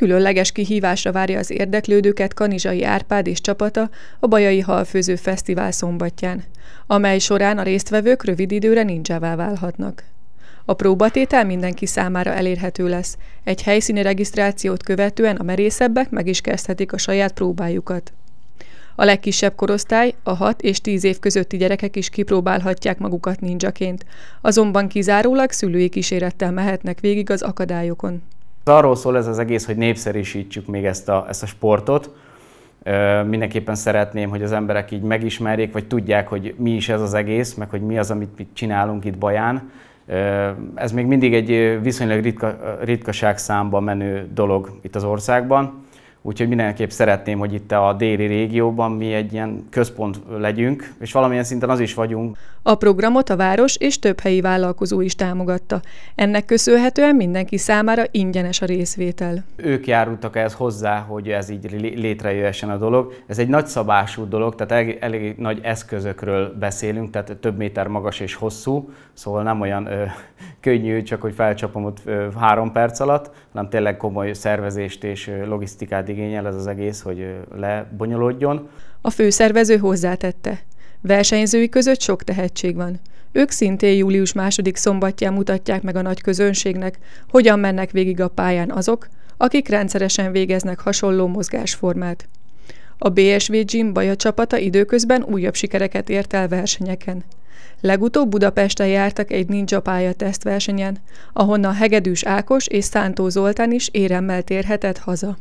Különleges kihívásra várja az érdeklődőket Kanizsai Árpád és csapata a Bajai Halfőző Fesztivál szombatján, amely során a résztvevők rövid időre ninjává válhatnak. A próbatétel mindenki számára elérhető lesz. Egy helyszíni regisztrációt követően a merészebbek meg is kezdhetik a saját próbájukat. A legkisebb korosztály, a 6 és 10 év közötti gyerekek is kipróbálhatják magukat ninjaként, azonban kizárólag szülői kísérettel mehetnek végig az akadályokon arról szól ez az egész, hogy népszerűsítsük még ezt a, ezt a sportot. Ö, mindenképpen szeretném, hogy az emberek így megismerjék, vagy tudják, hogy mi is ez az egész, meg hogy mi az, amit mi csinálunk itt Baján. Ö, ez még mindig egy viszonylag ritka, ritkaság számba menő dolog itt az országban. Úgyhogy mindenképp szeretném, hogy itt a déli régióban mi egy ilyen központ legyünk, és valamilyen szinten az is vagyunk. A programot a város és több helyi vállalkozó is támogatta. Ennek köszönhetően mindenki számára ingyenes a részvétel. Ők járultak ehhez hozzá, hogy ez így létrejöhessen a dolog. Ez egy nagy dolog, tehát elég, elég nagy eszközökről beszélünk, tehát több méter magas és hosszú, szóval nem olyan ö, könnyű, csak hogy felcsapom ott három perc alatt, hanem tényleg komoly szervezést és logisztikát igényel ez az egész, hogy lebonyolódjon. A főszervező hozzátette. Versenyzői között sok tehetség van. Ők szintén július második szombatján mutatják meg a nagy közönségnek, hogyan mennek végig a pályán azok, akik rendszeresen végeznek hasonló mozgásformát. A BSV Gym Baja csapata időközben újabb sikereket ért el versenyeken. Legutóbb Budapesten jártak egy ninja pálya tesztversenyen, ahonnan Hegedűs Ákos és Szántó Zoltán is éremmel térhetett haza.